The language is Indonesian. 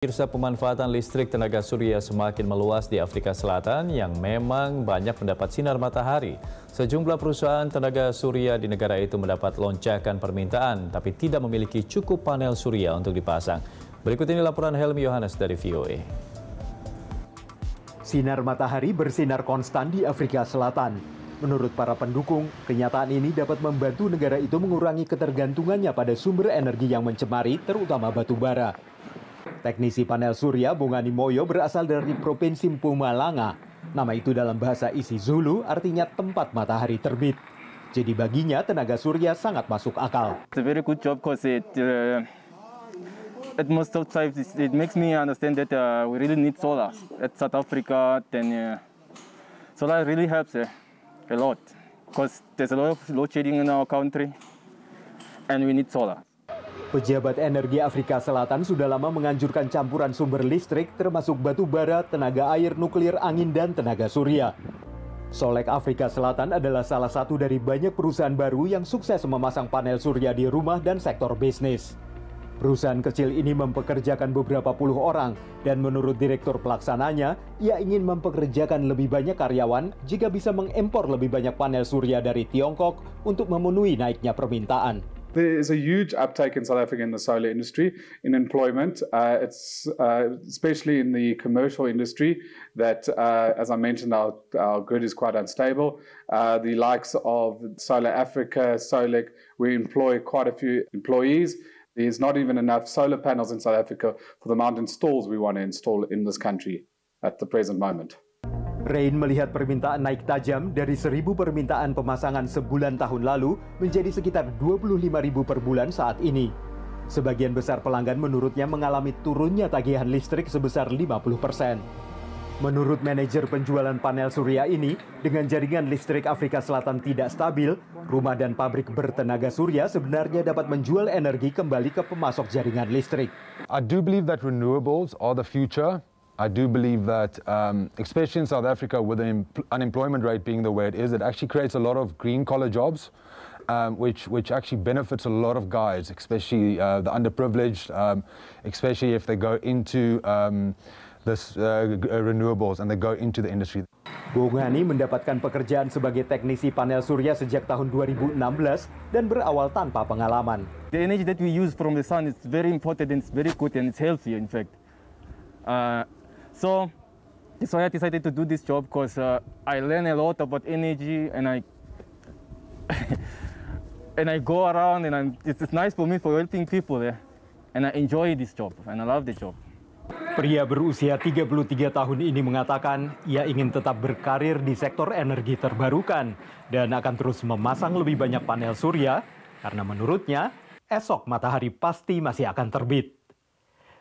Pemirsa pemanfaatan listrik tenaga surya semakin meluas di Afrika Selatan yang memang banyak mendapat sinar matahari. Sejumlah perusahaan tenaga surya di negara itu mendapat lonjakan permintaan tapi tidak memiliki cukup panel surya untuk dipasang. Berikut ini laporan Helmi Yohanes dari VOA. E. Sinar matahari bersinar konstan di Afrika Selatan. Menurut para pendukung, kenyataan ini dapat membantu negara itu mengurangi ketergantungannya pada sumber energi yang mencemari, terutama batu bara. Teknisi panel surya Bungani Moyo berasal dari Provinsi Mpumalanga. Nama itu dalam bahasa isi Zulu artinya tempat matahari terbit. Jadi baginya tenaga surya sangat masuk akal. It's a very good job because it, uh, at most of times it, it makes me understand that uh, we really need solar at South Africa. Then uh, solar really helps uh, a lot because there's a lot of load shedding in our country and we need solar. Pejabat Energi Afrika Selatan sudah lama menganjurkan campuran sumber listrik termasuk batu bara, tenaga air, nuklir, angin, dan tenaga surya. Solek Afrika Selatan adalah salah satu dari banyak perusahaan baru yang sukses memasang panel surya di rumah dan sektor bisnis. Perusahaan kecil ini mempekerjakan beberapa puluh orang dan menurut direktur pelaksananya, ia ingin mempekerjakan lebih banyak karyawan jika bisa mengimpor lebih banyak panel surya dari Tiongkok untuk memenuhi naiknya permintaan. there is a huge uptake in South Africa in the solar industry, in employment. Uh, it's uh, especially in the commercial industry that, uh, as I mentioned, our, our grid is quite unstable. Uh, the likes of Solar Africa, Solic, we employ quite a few employees. There's not even enough solar panels in South Africa for the amount of installs we want to install in this country at the present moment. Rain melihat permintaan naik tajam dari 1.000 permintaan pemasangan sebulan tahun lalu menjadi sekitar 25.000 per bulan saat ini. Sebagian besar pelanggan menurutnya mengalami turunnya tagihan listrik sebesar 50 persen. Menurut manajer penjualan panel surya ini, dengan jaringan listrik Afrika Selatan tidak stabil, rumah dan pabrik bertenaga surya sebenarnya dapat menjual energi kembali ke pemasok jaringan listrik. I do believe that renewables are the future. I do believe that, um, especially in South Africa, with the unemployment rate being the way it is, it actually creates a lot of green collar jobs. Um, which which actually benefits a lot of guys, especially uh, the underprivileged, um, especially if they go into um, this uh, uh renewables and they go into the industry. Gongani mendapatkan pekerjaan sebagai teknisi panel surya sejak tahun 2016 dan berawal tanpa pengalaman. The energy that we use from the sun is very important and it's very good and it's healthy in fact. Uh, So that's why I decided to do this job because uh, I learn a lot about energy and I and I go around and I'm, it's, it's nice for me for helping people yeah. and I enjoy this job and I love the job. Pria berusia 33 tahun ini mengatakan ia ingin tetap berkarir di sektor energi terbarukan dan akan terus memasang lebih banyak panel surya karena menurutnya esok matahari pasti masih akan terbit.